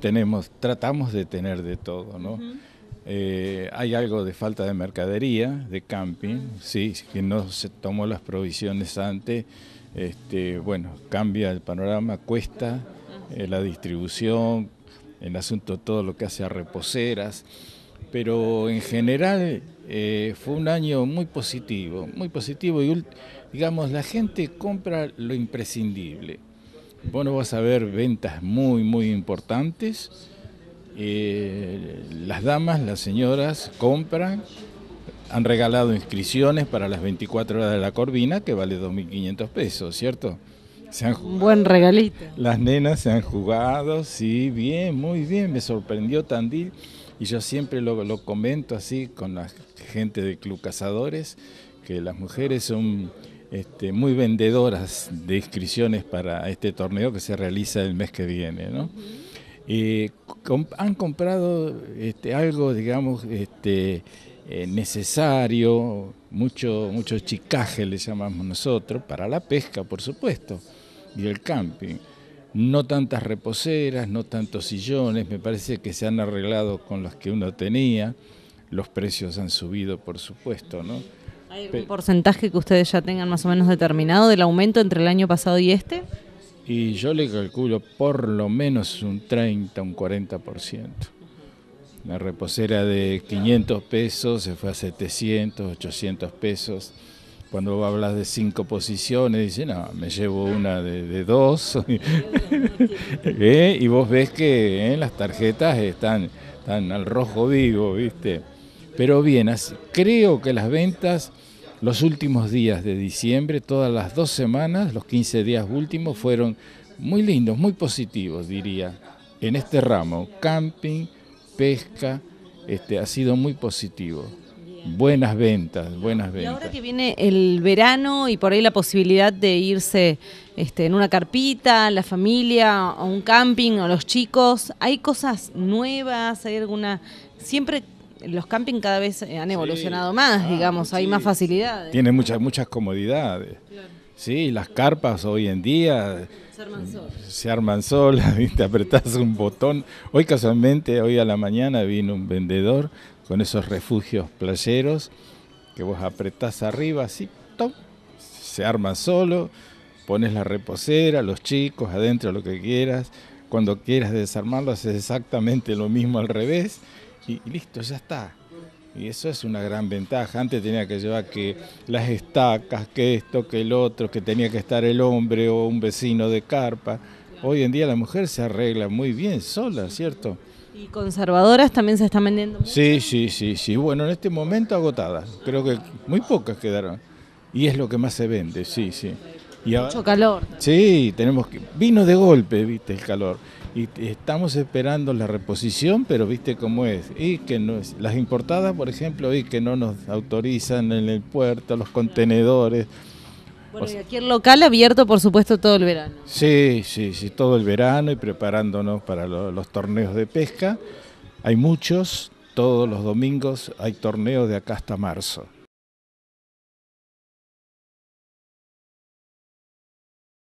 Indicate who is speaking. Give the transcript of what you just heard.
Speaker 1: Tenemos, tratamos de tener de todo, ¿no? Eh, hay algo de falta de mercadería, de camping, ah. sí, que no se tomó las provisiones antes. Este, bueno, cambia el panorama, cuesta eh, la distribución, el asunto todo lo que hace a reposeras, pero en general eh, fue un año muy positivo, muy positivo y digamos la gente compra lo imprescindible. Bueno, vas a ver ventas muy, muy importantes. Eh, las damas, las señoras compran, han regalado inscripciones para las 24 horas de la Corvina, que vale 2.500 pesos, ¿cierto? Se han jugado, Buen regalito. Las nenas se han jugado, sí, bien, muy bien, me sorprendió Tandil. Y yo siempre lo, lo comento así con la gente de Club Cazadores, que las mujeres son este, muy vendedoras de inscripciones para este torneo que se realiza el mes que viene. Eh, han comprado este, algo, digamos, este, eh, necesario, mucho, mucho chicaje le llamamos nosotros, para la pesca, por supuesto, y el camping. No tantas reposeras, no tantos sillones, me parece que se han arreglado con los que uno tenía, los precios han subido, por supuesto, ¿no? ¿Hay
Speaker 2: porcentaje que ustedes ya tengan más o menos determinado del aumento entre el año pasado y este?
Speaker 1: Y yo le calculo por lo menos un 30, un 40%. La reposera de 500 pesos se fue a 700, 800 pesos. Cuando hablas de cinco posiciones, dice, no, me llevo una de, dos. ¿Eh? Y vos ves que ¿eh? las tarjetas están, están al rojo vivo, ¿viste? pero bien, creo que las ventas los últimos días de diciembre, todas las dos semanas, los 15 días últimos, fueron muy lindos, muy positivos, diría, en este ramo, camping, pesca, este, ha sido muy positivo. Buenas ventas, buenas ventas. Y ahora
Speaker 2: que viene el verano y por ahí la posibilidad de irse este, en una carpita, la familia, a un camping, o los chicos, ¿hay cosas nuevas? ¿Hay alguna...? Siempre los campings cada vez eh, han evolucionado más, digamos, hay más facilidades.
Speaker 1: Tiene muchas, muchas comodidades. Sí, las carpas hoy en día se arman, solas. te apretás un botón. Hoy casualmente, hoy a la mañana vino un vendedor con esos refugios playeros que vos apretás arriba, así, se arma solo, pones la reposera, los chicos, adentro, lo que quieras. Cuando quieras desarmarlo, haces exactamente lo mismo al revés y, listo, ya está. Y eso es una gran ventaja. Antes tenía que llevar que las estacas, que esto, que el otro, que tenía que estar el hombre o un vecino de carpa. Hoy en día la mujer se arregla muy bien sola, ¿cierto?
Speaker 2: ¿Y conservadoras también se están vendiendo? Mucho?
Speaker 1: Sí, sí, sí, sí. Bueno, en este momento agotadas. Creo que muy pocas quedaron. Y es lo que más se vende, sí, sí. Mucho calor. Sí, tenemos vino de golpe, viste, el calor. Y estamos esperando la reposición, pero viste cómo es. Y que no las importadas, por ejemplo, y que no nos autorizan en el puerto, los contenedores.
Speaker 2: Bueno, y aquí el local abierto, por supuesto, todo el verano.
Speaker 1: Sí, sí, sí, todo el verano y preparándonos para los torneos de pesca. Hay muchos, todos los domingos hay torneos de acá hasta marzo.